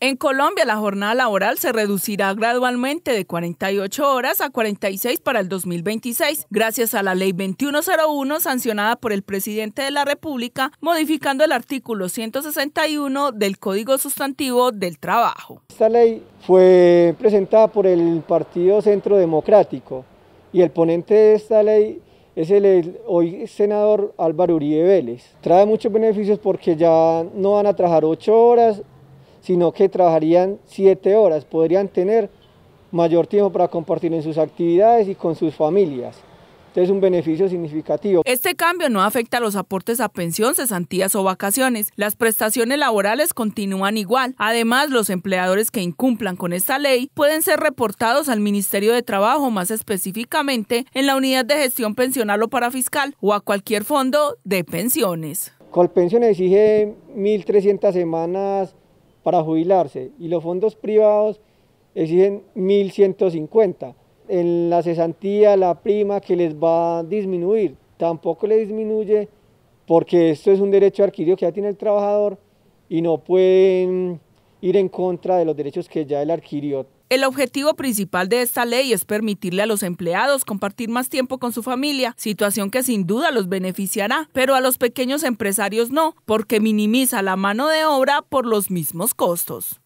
En Colombia, la jornada laboral se reducirá gradualmente de 48 horas a 46 para el 2026, gracias a la Ley 2101 sancionada por el presidente de la República, modificando el artículo 161 del Código Sustantivo del Trabajo. Esta ley fue presentada por el Partido Centro Democrático y el ponente de esta ley es el, hoy senador Álvaro Uribe Vélez. Trae muchos beneficios porque ya no van a trabajar ocho horas sino que trabajarían siete horas, podrían tener mayor tiempo para compartir en sus actividades y con sus familias. Entonces, un beneficio significativo. Este cambio no afecta a los aportes a pensión, cesantías o vacaciones. Las prestaciones laborales continúan igual. Además, los empleadores que incumplan con esta ley pueden ser reportados al Ministerio de Trabajo, más específicamente en la Unidad de Gestión Pensional o Parafiscal o a cualquier fondo de pensiones. Colpensiones exige 1.300 semanas para jubilarse y los fondos privados exigen 1.150. En la cesantía, la prima que les va a disminuir, tampoco le disminuye porque esto es un derecho adquirido que ya tiene el trabajador y no pueden ir en contra de los derechos que ya el adquirió el objetivo principal de esta ley es permitirle a los empleados compartir más tiempo con su familia, situación que sin duda los beneficiará, pero a los pequeños empresarios no, porque minimiza la mano de obra por los mismos costos.